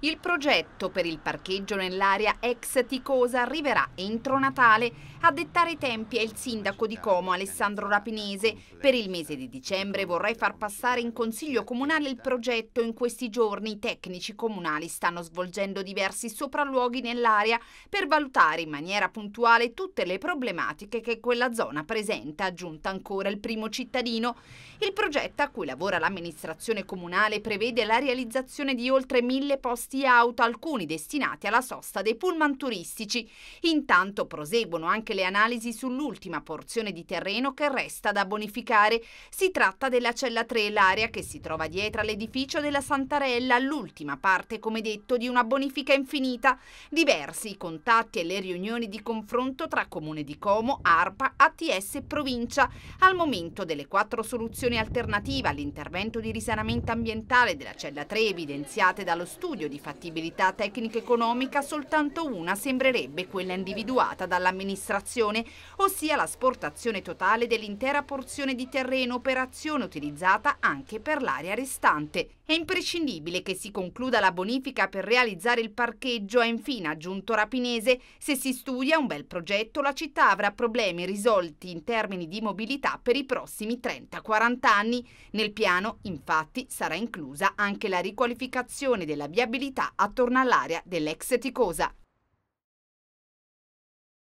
Il progetto per il parcheggio nell'area ex Ticosa arriverà entro Natale. A dettare i tempi è il sindaco di Como Alessandro Rapinese. Per il mese di dicembre vorrei far passare in consiglio comunale il progetto. In questi giorni i tecnici comunali stanno svolgendo diversi sopralluoghi nell'area per valutare in maniera puntuale tutte le problematiche che quella zona presenta, aggiunta ancora il primo cittadino. Il progetto a cui lavora l'amministrazione comunale prevede la realizzazione di oltre mille posti e auto, alcuni destinati alla sosta dei pullman turistici. Intanto proseguono anche le analisi sull'ultima porzione di terreno che resta da bonificare. Si tratta della cella 3, l'area che si trova dietro all'edificio della Santarella, l'ultima parte, come detto, di una bonifica infinita. Diversi i contatti e le riunioni di confronto tra Comune di Como, ARPA, ATS e Provincia. Al momento delle quattro soluzioni alternative all'intervento di risanamento ambientale della cella 3 evidenziate dallo studio di di fattibilità tecnico-economica soltanto una sembrerebbe quella individuata dall'amministrazione, ossia l'asportazione totale dell'intera porzione di terreno, operazione utilizzata anche per l'area restante. È imprescindibile che si concluda la bonifica per realizzare il parcheggio, ha infine aggiunto Rapinese. Se si studia un bel progetto, la città avrà problemi risolti in termini di mobilità per i prossimi 30-40 anni. Nel piano, infatti, sarà inclusa anche la riqualificazione della viabilità responsabilità attorno all'area dell'ex Ticosa.